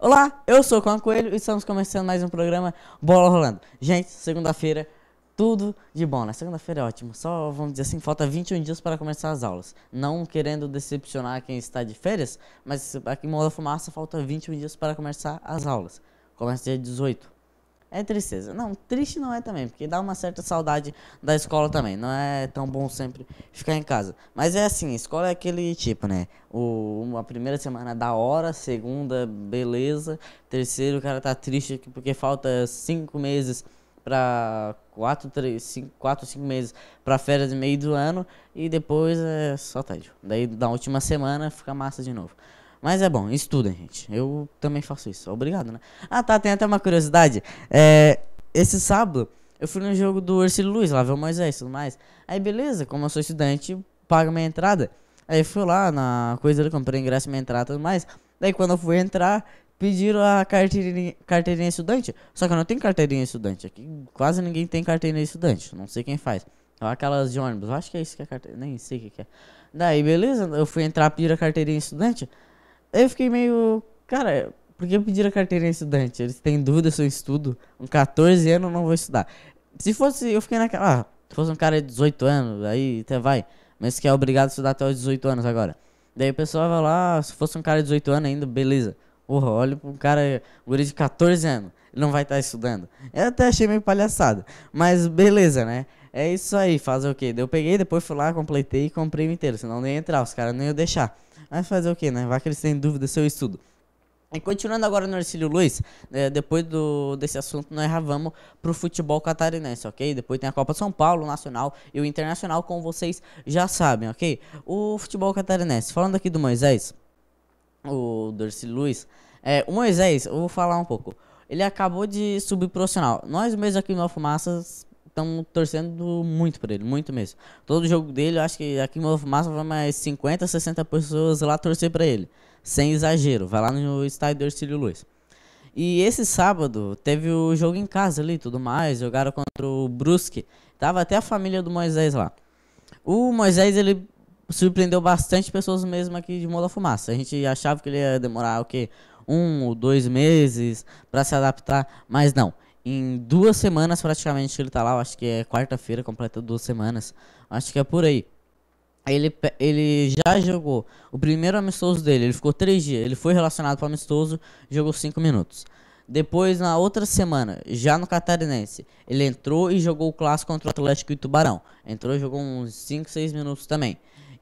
Olá, eu sou o Juan Coelho e estamos começando mais um programa Bola Rolando. Gente, segunda-feira, tudo de bom. Na né? segunda-feira é ótimo. Só, vamos dizer assim, falta 21 dias para começar as aulas. Não querendo decepcionar quem está de férias, mas aqui em Mola Fumaça falta 21 dias para começar as aulas. Começa dia 18. É tristeza. Não, triste não é também, porque dá uma certa saudade da escola também. Não é tão bom sempre ficar em casa. Mas é assim, escola é aquele tipo, né? O, a primeira semana é da hora, segunda, beleza. Terceiro, o cara tá triste porque falta cinco meses para quatro, três, cinco, quatro, cinco meses para férias de meio do ano e depois é só tédio. Daí da última semana fica massa de novo. Mas é bom, estudem, gente. Eu também faço isso. Obrigado, né? Ah, tá, tem até uma curiosidade. É, esse sábado, eu fui no jogo do Ursílio Luiz, lá ver o Moisés e tudo mais. Aí, beleza, como eu sou estudante, pago minha entrada. Aí fui lá na coisa ali, comprei ingresso, minha entrada e tudo mais. Daí, quando eu fui entrar, pediram a carteirinha, carteirinha estudante. Só que eu não tenho carteirinha estudante. Aqui quase ninguém tem carteirinha estudante. Não sei quem faz. É aquelas de ônibus. Eu acho que é isso que é carteirinha. Nem sei o que é. Daí, beleza, eu fui entrar, pedir a carteirinha estudante eu fiquei meio. Cara, por que pedir a carteirinha de estudante? Eles têm dúvida se eu estudo. Com 14 anos eu não vou estudar. Se fosse. Eu fiquei naquela. Ah, se fosse um cara de 18 anos, aí até vai. Mas que é obrigado a estudar até os 18 anos agora. Daí o pessoal vai lá, ah, se fosse um cara de 18 anos ainda, beleza. Porra, olha pra um cara, guri de 14 anos, ele não vai estar tá estudando. Eu até achei meio palhaçada, mas beleza, né? É isso aí, fazer o quê? Eu peguei, depois fui lá, completei e comprei o inteiro, senão nem ia entrar, os caras não iam deixar. Mas fazer o quê, né? Vai que eles têm dúvida do seu estudo. E continuando agora no Ercílio Luiz, é, depois do, desse assunto nós já vamos pro futebol catarinense, ok? Depois tem a Copa São Paulo, Nacional e o Internacional, como vocês já sabem, ok? O futebol catarinense, falando aqui do Moisés, o Dorcílio Luiz, é, o Moisés, eu vou falar um pouco, ele acabou de subir profissional. Nós mesmo aqui no Fumaças estamos torcendo muito para ele, muito mesmo. Todo jogo dele, eu acho que aqui em Massa vai mais 50, 60 pessoas lá torcer para ele. Sem exagero, vai lá no estádio do Ercílio Luiz. E esse sábado teve o jogo em casa ali tudo mais, jogaram contra o Brusque. Tava até a família do Moisés lá. O Moisés, ele surpreendeu bastante pessoas mesmo aqui de Mola Fumaça. A gente achava que ele ia demorar o quê? Um ou dois meses para se adaptar, mas não. Em duas semanas praticamente ele tá lá, acho que é quarta-feira, completa duas semanas. Acho que é por aí. Ele, ele já jogou o primeiro amistoso dele, ele ficou três dias, ele foi relacionado para amistoso, jogou cinco minutos. Depois, na outra semana, já no Catarinense, ele entrou e jogou o clássico contra o Atlético e o Tubarão. Entrou e jogou uns 5, 6 minutos também.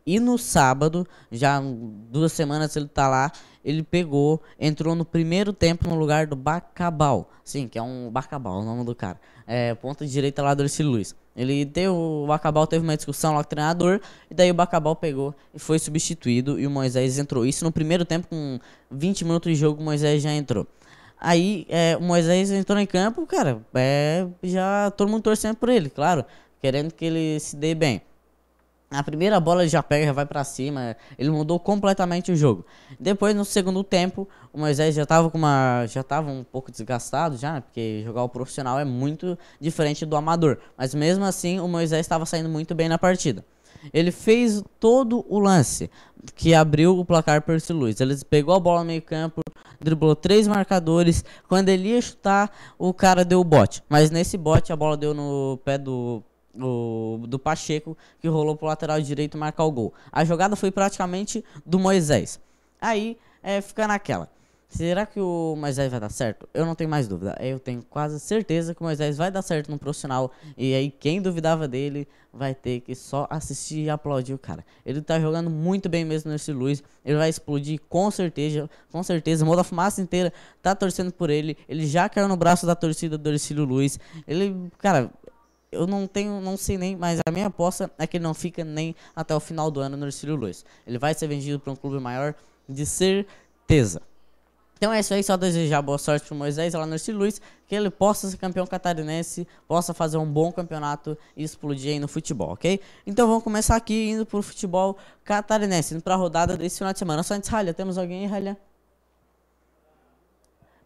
E no sábado, já duas semanas ele tá lá, ele pegou, entrou no primeiro tempo no lugar do Bacabal. Sim, que é um Bacabal, é o nome do cara. É, ponta direita lá do Ercílio Luiz. Ele deu o Bacabal teve uma discussão lá com o treinador, e daí o Bacabal pegou e foi substituído, e o Moisés entrou. Isso no primeiro tempo, com 20 minutos de jogo, o Moisés já entrou. Aí é, o Moisés entrou em campo, cara, é, já todo mundo torcendo por ele, claro, querendo que ele se dê bem. Na primeira bola ele já pega, já vai para cima. Ele mudou completamente o jogo. Depois, no segundo tempo, o Moisés já estava com uma. já tava um pouco desgastado já, né? Porque jogar o profissional é muito diferente do amador. Mas mesmo assim o Moisés estava saindo muito bem na partida. Ele fez todo o lance que abriu o placar para Luiz. Ele pegou a bola no meio-campo, driblou três marcadores. Quando ele ia chutar, o cara deu o bote. Mas nesse bote a bola deu no pé do o, do Pacheco, que rolou pro lateral direito marcar o gol. A jogada foi praticamente do Moisés. Aí é, fica naquela. Será que o Moisés vai dar certo? Eu não tenho mais dúvida. Eu tenho quase certeza que o Moisés vai dar certo no profissional. E aí, quem duvidava dele vai ter que só assistir e aplaudir o cara. Ele tá jogando muito bem mesmo nesse Luiz. Ele vai explodir com certeza. Com certeza. Moda fumaça inteira tá torcendo por ele. Ele já caiu no braço da torcida do Ercílio Luiz. Ele, cara, eu não tenho, não sei nem, mas a minha aposta é que ele não fica nem até o final do ano no Ercílio Luiz. Ele vai ser vendido para um clube maior, de certeza. Então é isso aí, só desejar boa sorte para o Moisés lá no Ercílio Luiz, que ele possa ser campeão catarinense, possa fazer um bom campeonato e explodir aí no futebol, ok? Então vamos começar aqui indo para o futebol catarinense, indo para a rodada desse final de semana. Só antes, Ralha, temos alguém aí, Ralha?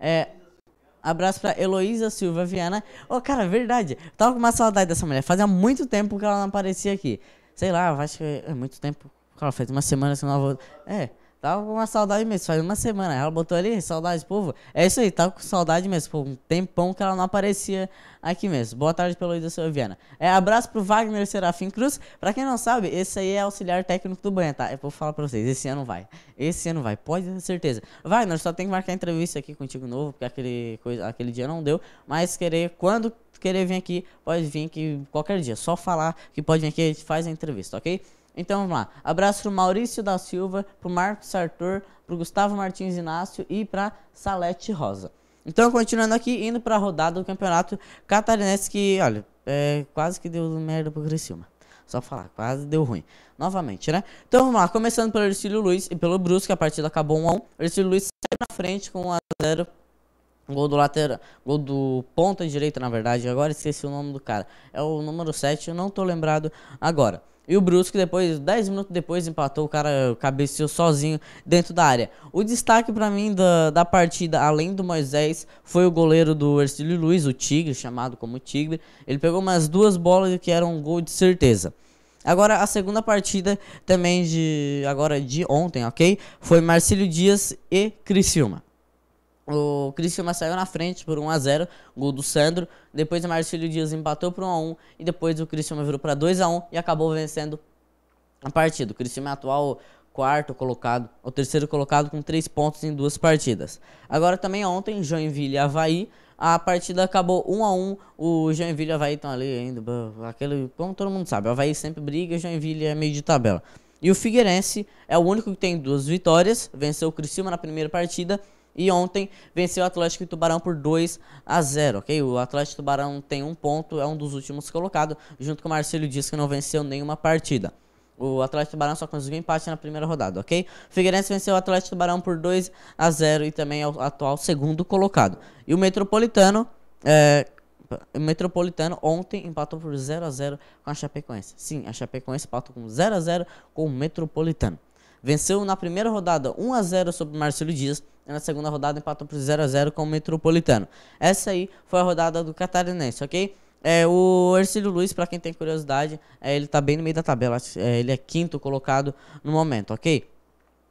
É, Abraço pra Heloísa Silva Viana. Ô, oh, cara, verdade. Tava com uma saudade dessa mulher. Fazia muito tempo que ela não aparecia aqui. Sei lá, acho que é muito tempo. Cara, faz uma semana que não voltou. É, Tava com uma saudade mesmo, faz uma semana. Ela botou ali, saudade, povo. É isso aí, tava com saudade mesmo, por um tempão que ela não aparecia aqui mesmo. Boa tarde, pelo Ida Silviana. É, abraço pro Wagner Serafim Cruz. Pra quem não sabe, esse aí é auxiliar técnico do banho, tá? Eu vou falar pra vocês, esse ano vai. Esse ano vai, pode ter certeza. Wagner, só tem que marcar entrevista aqui contigo novo, porque aquele, coisa, aquele dia não deu. Mas querer, quando querer vir aqui, pode vir aqui qualquer dia. Só falar que pode vir aqui, a gente faz a entrevista, ok? Então vamos lá. Abraço pro Maurício da Silva, pro Marcos Sartor, pro Gustavo Martins Inácio e pra Salete Rosa. Então, continuando aqui, indo para a rodada do campeonato catarinense, que, olha, é, quase que deu merda pro Criciúma. Só falar, quase deu ruim. Novamente, né? Então vamos lá, começando pelo Ercílio Luiz e pelo Brusque, a partida acabou 1 a 1 Ercílio Luiz sai na frente com 1x0. Gol do lateral, gol do ponta direita, na verdade. Agora esqueci o nome do cara. É o número 7, eu não tô lembrado agora. E o Brusque depois, 10 minutos depois, empatou, o cara cabeceou sozinho dentro da área. O destaque para mim da, da partida, além do Moisés, foi o goleiro do Ercílio Luiz, o Tigre, chamado como Tigre. Ele pegou umas duas bolas que eram um gol de certeza. Agora a segunda partida também de agora de ontem, OK? Foi Marcílio Dias e Criciúma. O Criciúma saiu na frente por 1x0, gol do Sandro. Depois o Marcílio Dias empatou por 1x1 e depois o Criciúma virou para 2x1 e acabou vencendo a partida. O Criciúma é atual quarto colocado, ou terceiro colocado com 3 pontos em duas partidas. Agora também ontem, Joinville e Havaí, a partida acabou 1 x 1 O Joinville e Havaí estão ali ainda. Aquele, como todo mundo sabe, o Havaí sempre briga, e o Joinville é meio de tabela. E o Figueirense é o único que tem duas vitórias, venceu o Criciúma na primeira partida e ontem venceu o Atlético e Tubarão por 2 a 0, ok? O Atlético Tubarão tem um ponto, é um dos últimos colocados, junto com o Marcelo Dias, que não venceu nenhuma partida. O Atlético Tubarão só conseguiu empate na primeira rodada, ok? O Figueirense venceu o Atlético Tubarão por 2 a 0 e também é o atual segundo colocado. E o Metropolitano, é, o Metropolitano ontem empatou por 0 a 0 com a Chapecoense. Sim, a Chapecoense empatou com 0 a 0 com o Metropolitano. Venceu na primeira rodada 1 a 0 sobre Marcelo Dias e na segunda rodada empatou por 0 a 0 com o Metropolitano. Essa aí foi a rodada do Catarinense, ok? É, o Ercílio Luiz, para quem tem curiosidade, é, ele tá bem no meio da tabela. É, ele é quinto colocado no momento, ok?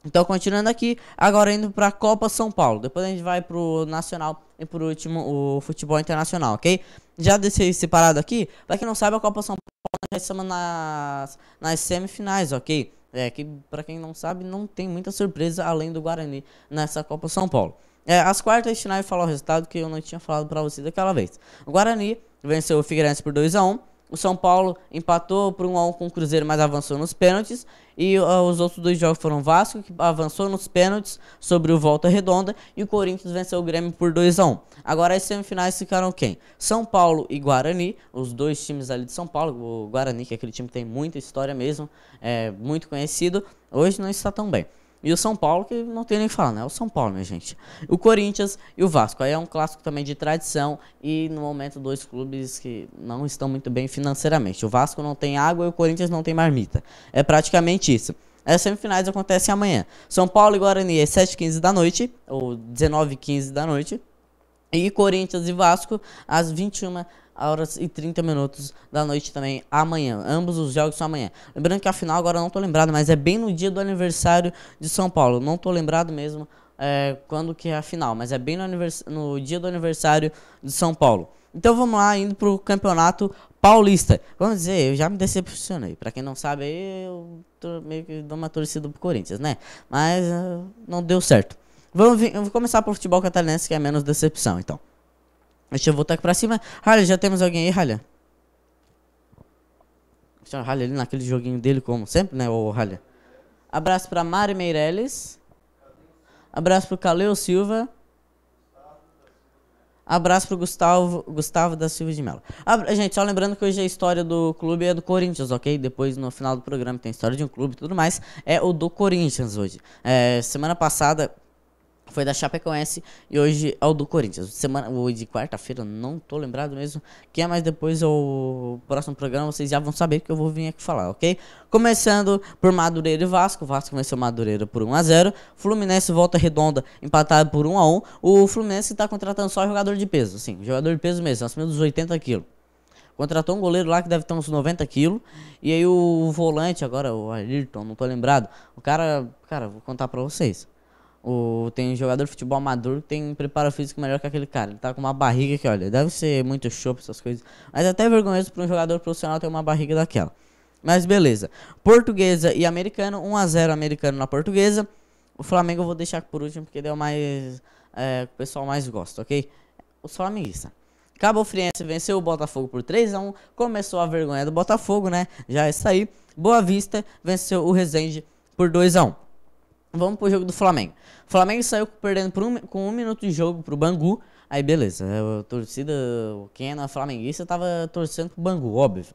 Então, continuando aqui, agora indo para a Copa São Paulo. Depois a gente vai para o Nacional e, por último, o futebol internacional, ok? Já deixei separado aqui. Para quem não sabe, a Copa São Paulo já é estamos nas, nas semifinais, ok? É, que para quem não sabe, não tem muita surpresa além do Guarani nessa Copa São Paulo. É, as quartas de final falar o resultado que eu não tinha falado para você daquela vez. O Guarani venceu o Figueirense por 2 a 1 o São Paulo empatou por 1 a 1 com o Cruzeiro, mas avançou nos pênaltis. E uh, os outros dois jogos foram Vasco, que avançou nos pênaltis sobre o Volta Redonda, e o Corinthians venceu o Grêmio por 2 a 1. Agora as semifinais ficaram quem? São Paulo e Guarani, os dois times ali de São Paulo, o Guarani, que é aquele time que tem muita história mesmo, é muito conhecido, hoje não está tão bem. E o São Paulo, que não tem nem o que falar, né? É o São Paulo, minha gente. O Corinthians e o Vasco. Aí é um clássico também de tradição e, no momento, dois clubes que não estão muito bem financeiramente. O Vasco não tem água e o Corinthians não tem marmita. É praticamente isso. As semifinais acontecem amanhã. São Paulo e Guarani às 7h15 da noite, ou 19h15 da noite. E Corinthians e Vasco às 21h horas e 30 minutos da noite também amanhã. Ambos os jogos são amanhã. Lembrando que a final agora não tô lembrado, mas é bem no dia do aniversário de São Paulo. Não tô lembrado mesmo é, quando que é a final, mas é bem no, no dia do aniversário de São Paulo. Então vamos lá, indo pro campeonato paulista. Vamos dizer, eu já me decepcionei. Para quem não sabe, eu meio que dou uma torcida pro Corinthians, né? Mas uh, não deu certo. Vamos vir, eu vou começar por futebol catarinense, que é menos decepção, então. Deixa eu voltar aqui pra cima. Ralha, já temos alguém aí, Ralha. Deixa o Ralha ali naquele joguinho dele, como sempre, né, o Ralha. Abraço pra Mari Meirelles. Abraço pro Caleu Silva. Abraço pro Gustavo, Gustavo da Silva de Mello. Ah, gente, só lembrando que hoje a história do clube é do Corinthians, ok? Depois, no final do programa, tem a história de um clube e tudo mais. É o do Corinthians hoje. É, semana passada, foi da Chapecoense e hoje é o do Corinthians. Semana, o de quarta-feira, não tô lembrado mesmo quem é, mas depois o próximo programa vocês já vão saber que eu vou vir aqui falar, ok? Começando por Madureira e Vasco. Vasco venceu Madureira por 1 a 0 Fluminense volta redonda, empatado por 1 a 1 O Fluminense está contratando só jogador de peso, assim, jogador de peso mesmo, acima dos 80 quilos. Contratou um goleiro lá que deve ter uns 90 quilos. E aí o volante agora, o Ayrton, não tô lembrado. O cara, cara, vou contar pra vocês. O, tem jogador de futebol maduro que tem preparo físico melhor que aquele cara. Ele tá com uma barriga que, olha, deve ser muito chope, essas coisas. Mas é até vergonhoso para um jogador profissional ter uma barriga daquela. Mas beleza. Portuguesa e americano. 1x0 americano na portuguesa. O Flamengo eu vou deixar por último porque deu mais. É, o pessoal mais gosta, ok? Os flamenguistas. Cabo Friense venceu o Botafogo por 3x1. Começou a vergonha do Botafogo, né? Já é isso aí. Boa Vista venceu o Resende por 2x1. Vamos pro jogo do Flamengo. O Flamengo saiu perdendo um, com um minuto de jogo pro Bangu. Aí beleza, a torcida, quem na é flamenguista tava torcendo pro Bangu, óbvio.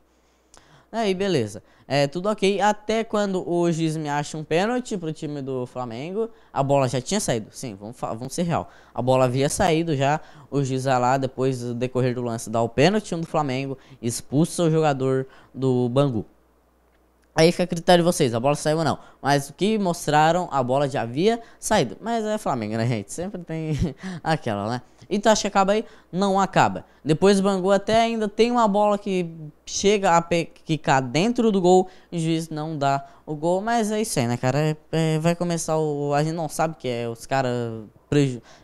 Aí beleza, é tudo ok, até quando o giz me acha um pênalti pro time do Flamengo, a bola já tinha saído, sim, vamos, vamos ser real, a bola havia saído já, o giz lá, depois do decorrer do lance, dá o pênalti um do Flamengo, expulsa o jogador do Bangu. Aí fica a critério de vocês, a bola saiu ou não. Mas o que mostraram, a bola já havia saído. Mas é Flamengo, né, gente? Sempre tem aquela, né? E então, acho acha que acaba aí? Não acaba. Depois o Bangu até ainda tem uma bola que chega a ficar dentro do gol. O juiz não dá o gol. Mas é isso aí, né, cara? É, é, vai começar o. A gente não sabe o que é. Os caras.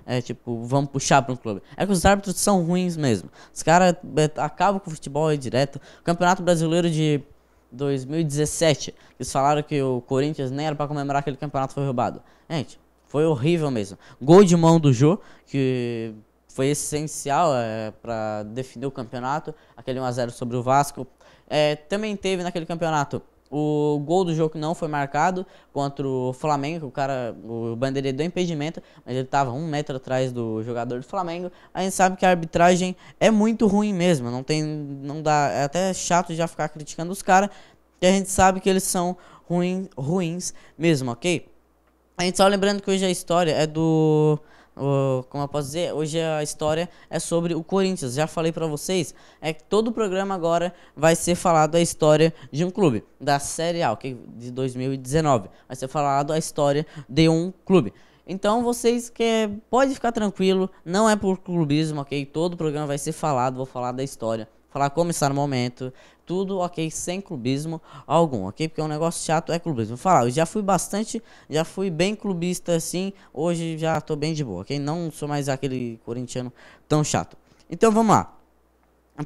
É, tipo, vamos puxar para um clube. É que os árbitros são ruins mesmo. Os caras é, acabam com o futebol direto. O Campeonato Brasileiro de 2017. Eles falaram que o Corinthians nem era para comemorar aquele campeonato foi roubado. Gente, foi horrível mesmo. Gol de mão do Jô, que foi essencial é, para definir o campeonato, aquele 1x0 sobre o Vasco. É, também teve naquele campeonato o gol do jogo não foi marcado contra o Flamengo, o cara, o bandeirinha deu impedimento, mas ele estava um metro atrás do jogador do Flamengo. A gente sabe que a arbitragem é muito ruim mesmo, não tem, não dá, é até chato já ficar criticando os caras, que a gente sabe que eles são ruins ruins mesmo, ok? A gente só lembrando que hoje a história é do como eu posso dizer, hoje a história é sobre o Corinthians. Já falei para vocês, é que todo o programa agora vai ser falado a história de um clube, da Série A, okay, de 2019. Vai ser falado a história de um clube. Então vocês que pode ficar tranquilo, não é por clubismo, ok? Todo o programa vai ser falado, vou falar da história, falar como está no momento, tudo ok, sem clubismo algum, ok? Porque é um negócio chato, é clubismo. Falar, eu já fui bastante, já fui bem clubista assim, hoje já tô bem de boa, ok? Não sou mais aquele corintiano tão chato. Então vamos lá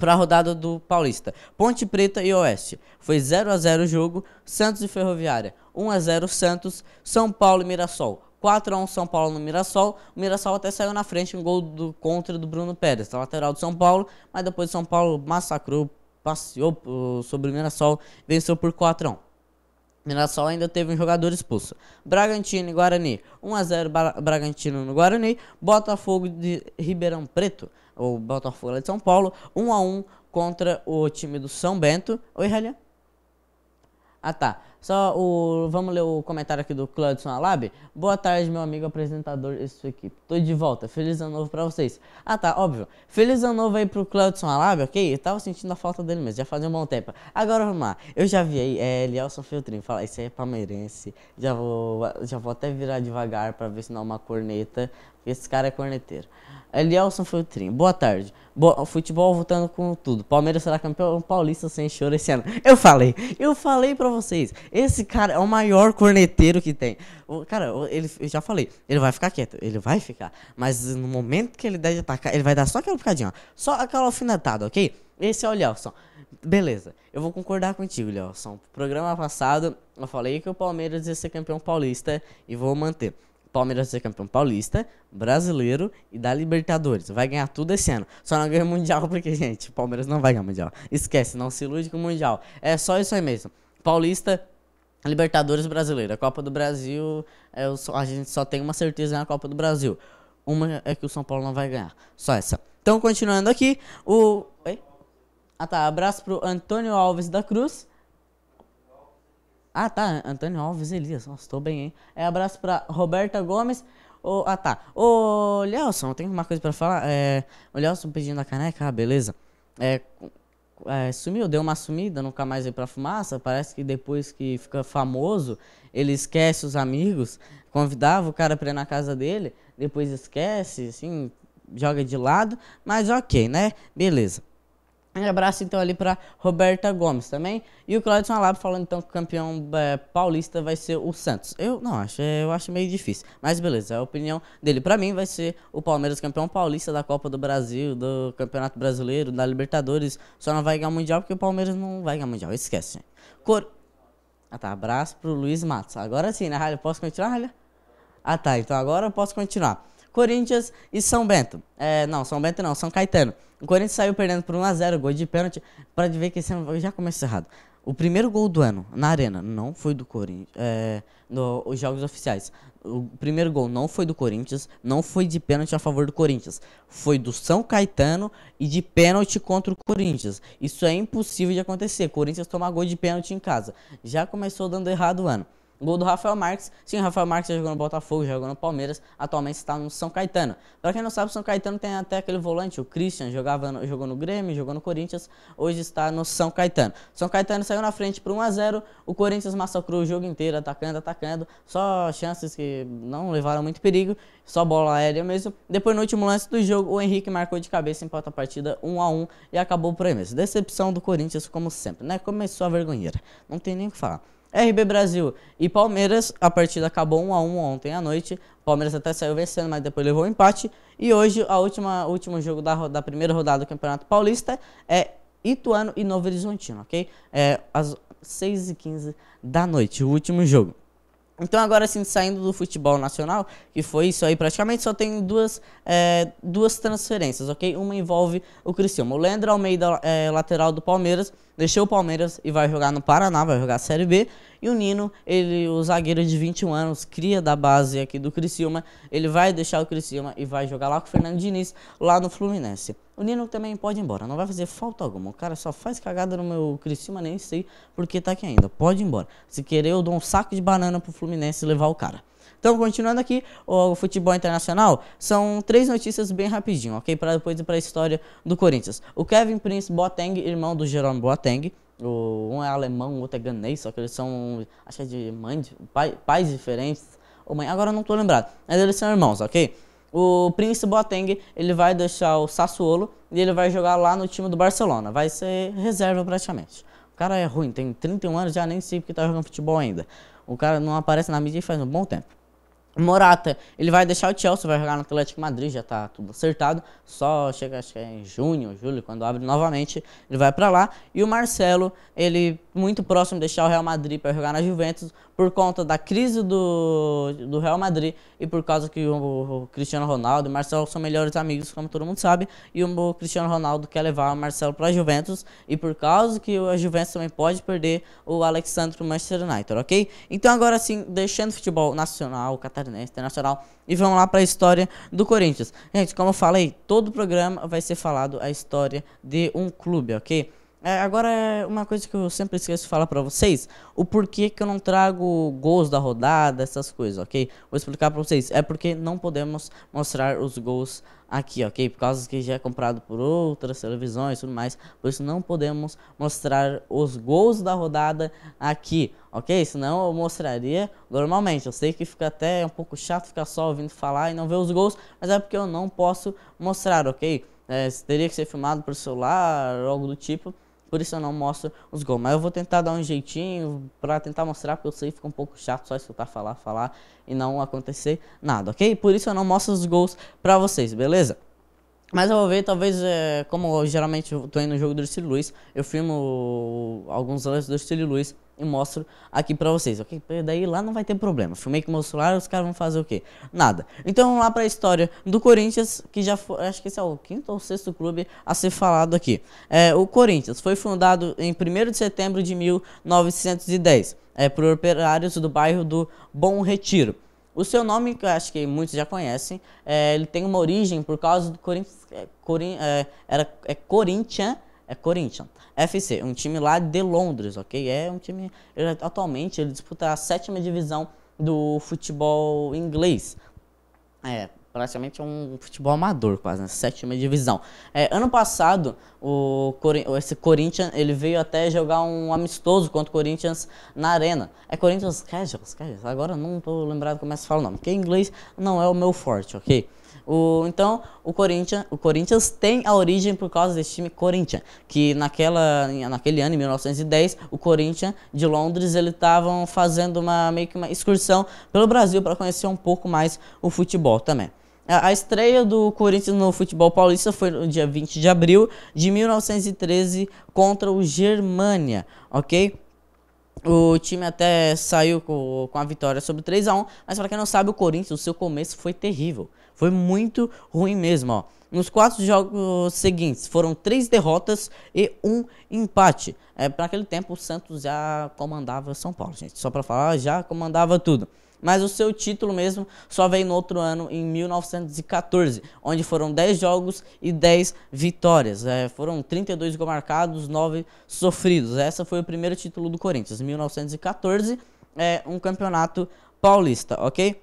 para a rodada do Paulista. Ponte Preta e Oeste. Foi 0 a 0 o jogo. Santos e Ferroviária. 1 a 0 Santos. São Paulo e Mirassol. 4 a 1 São Paulo no Mirassol. O Mirassol até saiu na frente um gol do contra do Bruno Pérez, lateral do São Paulo, mas depois São Paulo massacrou passeou sobre o Mirassol, venceu por 4 a 1. Mirassol ainda teve um jogador expulso. Bragantino e Guarani, 1 a 0 Bragantino no Guarani, Botafogo de Ribeirão Preto, ou Botafogo lá de São Paulo, 1 a 1 contra o time do São Bento. Oi, Helia. Ah, tá. Só o. Vamos ler o comentário aqui do Cladson Alab. Boa tarde, meu amigo apresentador e sua equipe. Tô de volta. Feliz ano novo pra vocês. Ah, tá, óbvio. Feliz ano novo aí pro Cladson Alab, ok? Eu tava sentindo a falta dele mesmo, já fazia um bom tempo. Agora vamos lá. Eu já vi aí, é Lielson Filtrinho. Fala, isso aí é palmeirense. Já vou, já vou até virar devagar pra ver se não é uma corneta. Esse cara é corneteiro. Elielson Filtrinho, boa tarde. Boa futebol voltando com tudo. Palmeiras será campeão paulista sem choro esse ano. Eu falei, eu falei pra vocês. Esse cara é o maior corneteiro que tem. O, cara, ele, eu já falei, ele vai ficar quieto, ele vai ficar. Mas no momento que ele der de atacar, ele vai dar só aquela picadinha, ó. Só aquela alfinetada, ok? Esse é o Lielson. Beleza, eu vou concordar contigo, Lielson. Programa passado, eu falei que o Palmeiras ia ser campeão paulista e vou manter. Palmeiras ser campeão paulista, brasileiro e da Libertadores. Vai ganhar tudo esse ano. Só não ganha Mundial porque, gente, o Palmeiras não vai ganhar Mundial. Esquece, não se ilude com o Mundial. É só isso aí mesmo. Paulista, Libertadores brasileira, Copa do Brasil, é, a gente só tem uma certeza na Copa do Brasil. Uma é que o São Paulo não vai ganhar. Só essa. Então, continuando aqui, o. Oi? Ah tá, abraço pro Antônio Alves da Cruz. Ah tá, Antônio Alves Elias. Nossa, tô bem, hein? É abraço pra Roberta Gomes. O, ah tá. Ô, Nelson, tem uma coisa pra falar. É, o Nelson pedindo a caneca, ah, beleza. É, é, sumiu, deu uma sumida, nunca mais veio pra fumaça. Parece que depois que fica famoso, ele esquece os amigos, convidava o cara pra ir na casa dele, depois esquece, assim, joga de lado, mas ok, né? Beleza. Um abraço então ali para Roberta Gomes também. E o Claudio Alaba falando então que o campeão é, paulista vai ser o Santos. Eu não acho, é, eu acho meio difícil. Mas beleza, a opinião dele para mim vai ser o Palmeiras campeão paulista da Copa do Brasil, do Campeonato Brasileiro, da Libertadores. Só não vai ganhar o Mundial porque o Palmeiras não vai ganhar o Mundial. Esquece. Gente. Cor... Ah tá, abraço pro Luiz Matos. Agora sim, né, Rália? Posso continuar, Rália? Ah tá, então agora eu posso continuar. Corinthians e São Bento. É, não, São Bento não, São Caetano. O Corinthians saiu perdendo por 1x0, gol de pênalti. Para ver que esse ano já começou errado. O primeiro gol do ano na Arena não foi do Corinthians. É, nos jogos oficiais. O primeiro gol não foi do Corinthians, não foi de pênalti a favor do Corinthians. Foi do São Caetano e de pênalti contra o Corinthians. Isso é impossível de acontecer. Corinthians tomar gol de pênalti em casa. Já começou dando errado o ano. Gol do Rafael Marques. Sim, o Rafael Marques já tá jogou no Botafogo, já jogou no Palmeiras, atualmente está no São Caetano. Para quem não sabe, o São Caetano tem até aquele volante, o Christian, jogava no, jogou no Grêmio, jogou no Corinthians, hoje está no São Caetano. São Caetano saiu na frente por 1 a 0 o Corinthians massacrou o jogo inteiro, atacando, atacando, só chances que não levaram muito perigo, só bola aérea mesmo. Depois, no último lance do jogo, o Henrique marcou de cabeça, em a partida 1 a 1 e acabou por aí mesmo. Decepção do Corinthians, como sempre, né? Começou a vergonheira, não tem nem o que falar. RB Brasil e Palmeiras, a partida acabou 1 a 1 ontem à noite. O Palmeiras até saiu vencendo, mas depois levou o um empate. E hoje, a última, o último jogo da, da primeira rodada do Campeonato Paulista é Ituano e Novo Horizontino, ok? É, às 6h15 da noite, o último jogo. Então agora sim, saindo do futebol nacional, que foi isso aí praticamente, só tem duas, é, duas transferências, ok? Uma envolve o Cristiano. O Leandro Almeida, é, lateral do Palmeiras, deixou o Palmeiras e vai jogar no Paraná, vai jogar a Série B. E o Nino, ele, o zagueiro de 21 anos, cria da base aqui do Criciúma, ele vai deixar o Criciúma e vai jogar lá com o Fernando Diniz, lá no Fluminense. O Nino também pode ir embora, não vai fazer falta alguma. O cara só faz cagada no meu Criciúma, nem sei porque tá aqui ainda. Pode ir embora. Se querer, eu dou um saco de banana pro Fluminense levar o cara. Então, continuando aqui, o futebol internacional, são três notícias bem rapidinho, ok? Para depois ir para a história do Corinthians. O Kevin Prince Boateng, irmão do Jerome Boateng, o, um é alemão, o outro é ganês, só que eles são, acho que é de mãe, de, pai, pais diferentes, ou mãe, agora não estou lembrado, mas eles são irmãos, ok? O Prince Boateng, ele vai deixar o Sassuolo e ele vai jogar lá no time do Barcelona, vai ser reserva praticamente. O cara é ruim, tem 31 anos, já nem sei porque está jogando futebol ainda. O cara não aparece na mídia e faz um bom tempo. Morata, ele vai deixar o Chelsea, vai jogar no Atlético Madrid, já tá tudo acertado. Só chega, acho que é em junho, julho, quando abre novamente, ele vai para lá. E o Marcelo, ele muito próximo de deixar o Real Madrid para jogar na Juventus por conta da crise do, do Real Madrid e por causa que o, Cristiano Ronaldo e Marcelo são melhores amigos, como todo mundo sabe, e o Cristiano Ronaldo quer levar o Marcelo para a Juventus e por causa que a Juventus também pode perder o Alexandre para o Manchester United, ok? Então agora sim, deixando o futebol nacional, catarinense, internacional e vamos lá para a história do Corinthians. Gente, como eu falei, todo o programa vai ser falado a história de um clube, ok? É, agora, uma coisa que eu sempre esqueço de falar para vocês, o porquê que eu não trago gols da rodada, essas coisas, ok? Vou explicar para vocês. É porque não podemos mostrar os gols aqui, ok? Por causa que já é comprado por outras televisões e tudo mais. Por isso não podemos mostrar os gols da rodada aqui, ok? Senão eu mostraria normalmente. Eu sei que fica até um pouco chato ficar só ouvindo falar e não ver os gols, mas é porque eu não posso mostrar, ok? É, teria que ser filmado por celular, algo do tipo por isso eu não mostro os gols. Mas eu vou tentar dar um jeitinho para tentar mostrar, porque eu sei que fica um pouco chato só escutar falar, falar e não acontecer nada, ok? Por isso eu não mostro os gols para vocês, beleza? Mas eu vou ver, talvez, é, como eu, geralmente eu tô indo no jogo do Estilo Luiz, eu filmo alguns lances do Estilo Luiz e mostro aqui pra vocês, ok? Daí lá não vai ter problema. Filmei com o meu celular, os caras vão fazer o quê? Nada. Então vamos lá pra história do Corinthians, que já foi, acho que esse é o quinto ou sexto clube a ser falado aqui. É, o Corinthians foi fundado em 1 de setembro de 1910. É, por operários do bairro do Bom Retiro. O seu nome, que eu acho que muitos já conhecem, é, ele tem uma origem por causa do Corinthians. É, é, era, é Corinthians. É Corinthians. FC, um time lá de Londres, ok? É um time. Ele, atualmente ele disputa a sétima divisão do futebol inglês. É, praticamente é um futebol amador quase, né? sétima divisão. É, ano passado, o esse Corinthians, ele veio até jogar um amistoso contra o Corinthians na arena. É Corinthians Casuals, Casuals, agora não tô lembrado como é que se fala o nome, porque inglês não é o meu forte, ok? O, então, o Corinthians, o Corinthians tem a origem por causa desse time Corinthians, que naquela, naquele ano, em 1910, o Corinthians de Londres, ele estavam fazendo uma, meio que uma excursão pelo Brasil para conhecer um pouco mais o futebol também. A estreia do Corinthians no futebol paulista foi no dia 20 de abril de 1913 contra o Germânia, ok? O time até saiu com, a vitória sobre 3 a 1 mas para quem não sabe, o Corinthians, o seu começo foi terrível. Foi muito ruim mesmo, ó. Nos quatro jogos seguintes, foram três derrotas e um empate. É, para aquele tempo, o Santos já comandava São Paulo, gente. Só para falar, já comandava tudo mas o seu título mesmo só veio no outro ano, em 1914, onde foram 10 jogos e 10 vitórias. É, foram 32 gols marcados, 9 sofridos. Essa foi o primeiro título do Corinthians, 1914, é, um campeonato paulista, ok?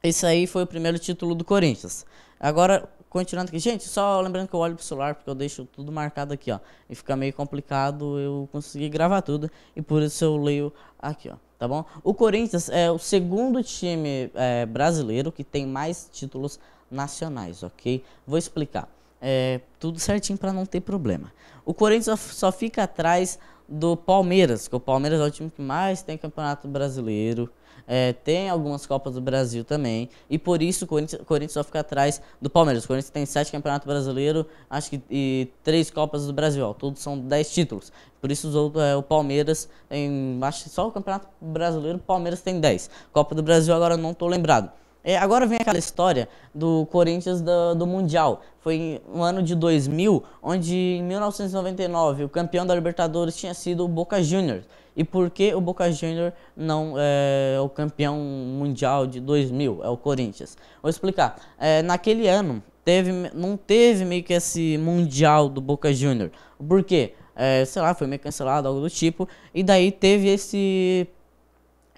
Esse aí foi o primeiro título do Corinthians. Agora, continuando aqui, gente, só lembrando que eu olho pro celular porque eu deixo tudo marcado aqui, ó. E fica meio complicado eu conseguir gravar tudo e por isso eu leio aqui, ó tá bom? O Corinthians é o segundo time é, brasileiro que tem mais títulos nacionais, ok? Vou explicar. É, tudo certinho para não ter problema. O Corinthians só fica atrás do Palmeiras, que o Palmeiras é o time que mais tem campeonato brasileiro, é, tem algumas Copas do Brasil também, e por isso o Corinthians, Corinthians só fica atrás do Palmeiras. O Corinthians tem sete Campeonato Brasileiro, acho que e três Copas do Brasil, ó, todos são dez títulos. Por isso o, é, o Palmeiras tem, acho que só o Campeonato Brasileiro, o Palmeiras tem dez. Copa do Brasil agora não estou lembrado. É, agora vem aquela história do Corinthians do, do Mundial. Foi no um ano de 2000, onde em 1999 o campeão da Libertadores tinha sido o Boca Juniors. E por que o Boca Juniors não é o campeão mundial de 2000? É o Corinthians. Vou explicar. É, naquele ano teve, não teve meio que esse mundial do Boca Juniors. Por quê? É, sei lá, foi meio cancelado, algo do tipo. E daí teve esse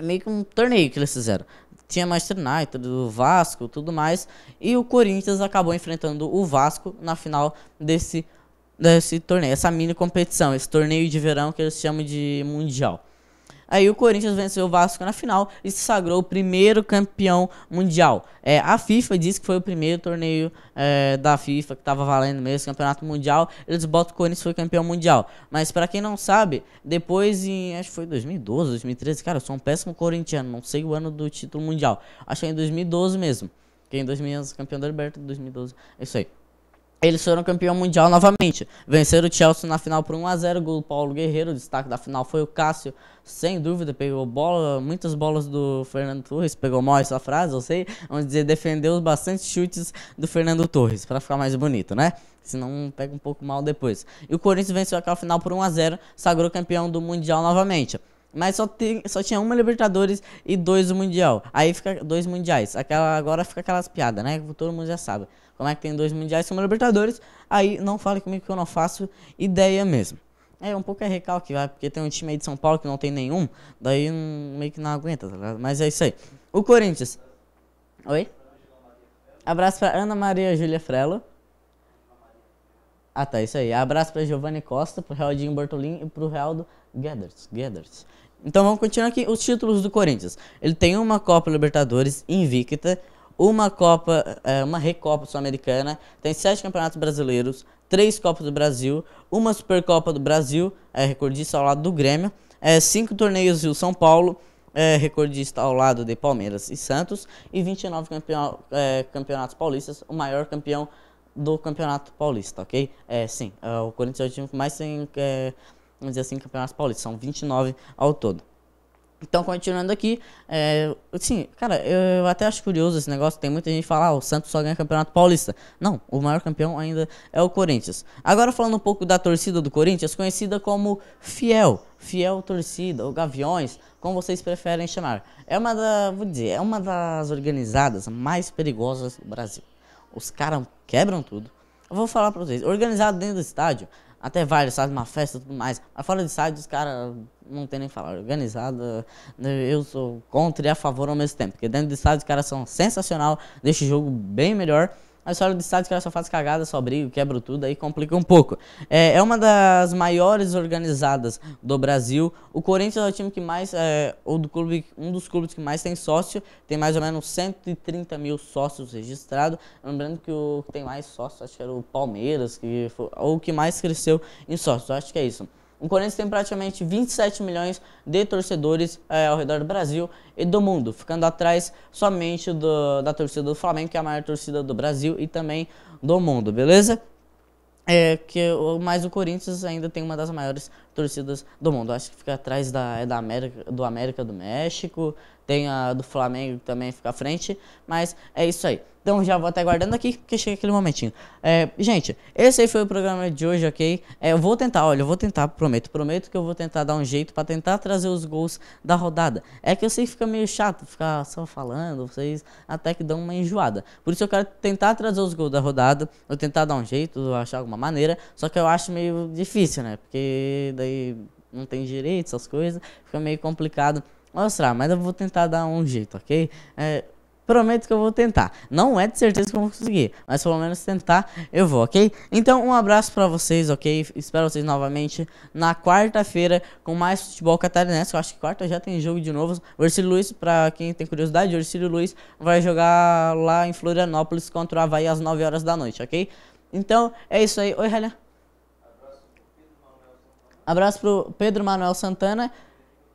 meio que um torneio que eles fizeram tinha Manchester United, o Vasco, tudo mais, e o Corinthians acabou enfrentando o Vasco na final desse, desse torneio, essa mini competição, esse torneio de verão que eles chamam de Mundial. Aí o Corinthians venceu o Vasco na final e se sagrou o primeiro campeão mundial. É, a FIFA disse que foi o primeiro torneio é, da FIFA que estava valendo mesmo, campeonato mundial. Eles botam que o Corinthians foi campeão mundial. Mas para quem não sabe, depois em, acho que foi 2012, 2013, cara, eu sou um péssimo corintiano, não sei o ano do título mundial. Acho que é em 2012 mesmo. Que em 2011 campeão da Libertadores, 2012, é isso aí. Eles foram campeão mundial novamente. Venceram o Chelsea na final por 1 a 0, gol do Paulo Guerreiro, o destaque da final foi o Cássio, sem dúvida, pegou bola, muitas bolas do Fernando Torres, pegou mal essa frase, eu sei, vamos dizer, defendeu bastante chutes do Fernando Torres, para ficar mais bonito, né? Senão pega um pouco mal depois. E o Corinthians venceu aquela final por 1 a 0, sagrou campeão do mundial novamente. Mas só, tem, só tinha uma Libertadores e dois do Mundial. Aí fica dois Mundiais. Aquela, agora fica aquelas piadas, né? Todo mundo já sabe. Como é que tem dois mundiais e uma Libertadores? Aí não fale comigo que eu não faço ideia mesmo. É, um pouco é recalque, vai, porque tem um time aí de São Paulo que não tem nenhum, daí um, meio que não aguenta, tá ligado? Mas é isso aí. O Corinthians. Oi? Abraço pra Ana Maria Júlia Frello. Ah, tá, isso aí. Abraço pra Giovanni Costa, pro Realdinho Bortolin e pro Realdo Gathers. Gathers. Então vamos continuar aqui os títulos do Corinthians. Ele tem uma Copa Libertadores invicta, uma Copa, é, uma Recopa Sul-Americana, tem sete campeonatos brasileiros, três Copas do Brasil, uma Supercopa do Brasil, é recordista ao lado do Grêmio, é, cinco torneios do São Paulo, é, recordista ao lado de Palmeiras e Santos, e 29 campeon é, campeonatos paulistas, o maior campeão do Campeonato Paulista, ok? É, sim, é, o Corinthians é o time mais tem, é, vamos dizer assim, campeonatos paulistas, são 29 ao todo. Então, continuando aqui, é, assim, cara, eu, eu, até acho curioso esse negócio. Tem muita gente que fala, ah, o Santos só ganha campeonato paulista. Não, o maior campeão ainda é o Corinthians. Agora, falando um pouco da torcida do Corinthians, conhecida como Fiel, Fiel Torcida, ou Gaviões, como vocês preferem chamar. É uma, da, vou dizer, é uma das organizadas mais perigosas do Brasil. Os caras quebram tudo. Eu vou falar pra vocês, organizado dentro do estádio, até vários eles uma festa e tudo mais. Mas fora de site, os caras não tem nem falar. Organizada, eu sou contra e a favor ao mesmo tempo. Porque dentro de site, os caras são sensacional, deixa o jogo bem melhor a história do Estado que ela só faz cagada, só briga, quebra tudo, aí complica um pouco. É, é uma das maiores organizadas do Brasil. O Corinthians é o time que mais, é, ou do clube, um dos clubes que mais tem sócio, tem mais ou menos 130 mil sócios registrados. Lembrando que o que tem mais sócio, acho que era o Palmeiras, que foi, ou o que mais cresceu em sócios, acho que é isso. O Corinthians tem praticamente 27 milhões de torcedores é, ao redor do Brasil e do mundo, ficando atrás somente do, da torcida do Flamengo, que é a maior torcida do Brasil e também do mundo, beleza? É, que, mas o Corinthians ainda tem uma das maiores torcidas do mundo. Acho que fica atrás da, é da América, do América do México, tem a do Flamengo que também fica à frente, mas é isso aí. Então já vou até guardando aqui porque chega aquele momentinho. É, gente, esse aí foi o programa de hoje, ok? É, eu vou tentar, olha, eu vou tentar, prometo, prometo que eu vou tentar dar um jeito para tentar trazer os gols da rodada. É que eu sei que fica meio chato ficar só falando, vocês até que dão uma enjoada. Por isso eu quero tentar trazer os gols da rodada, eu tentar dar um jeito, achar alguma maneira, só que eu acho meio difícil, né? Porque daí não tem direito, essas coisas, fica meio complicado mostrar, mas eu vou tentar dar um jeito, ok? É, Prometo que eu vou tentar. Não é de certeza que eu vou conseguir, mas pelo menos tentar eu vou, ok? Então, um abraço para vocês, ok? Espero vocês novamente na quarta-feira com mais futebol catarinense. Eu acho que quarta já tem jogo de novo. O Ercílio Luiz, para quem tem curiosidade, o Ercílio Luiz vai jogar lá em Florianópolis contra o Havaí às 9 horas da noite, ok? Então, é isso aí. Oi, Helena. Abraço pro Pedro Manuel Santana.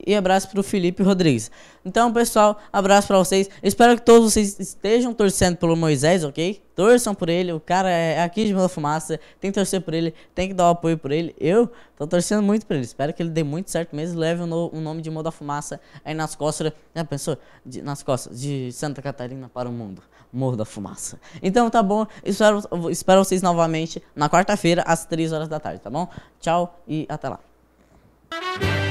E abraço para o Felipe Rodrigues. Então, pessoal, abraço para vocês. Espero que todos vocês estejam torcendo pelo Moisés, ok? Torçam por ele. O cara é aqui de Mila Fumaça. Tem que torcer por ele. Tem que dar o apoio por ele. Eu tô torcendo muito por ele. Espero que ele dê muito certo mesmo. Leve o, nome de Mila da Fumaça aí nas costas. Já pensou? De, nas costas. De Santa Catarina para o mundo. Morro da Fumaça. Então, tá bom. Espero, espero vocês novamente na quarta-feira, às 3 horas da tarde, tá bom? Tchau e até lá.